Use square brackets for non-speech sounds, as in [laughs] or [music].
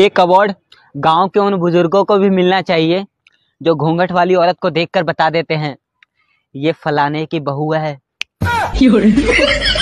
एक अवार्ड गांव के उन बुजुर्गों को भी मिलना चाहिए जो घूंघट वाली औरत को देखकर बता देते हैं ये फलाने की बहुआ है [laughs]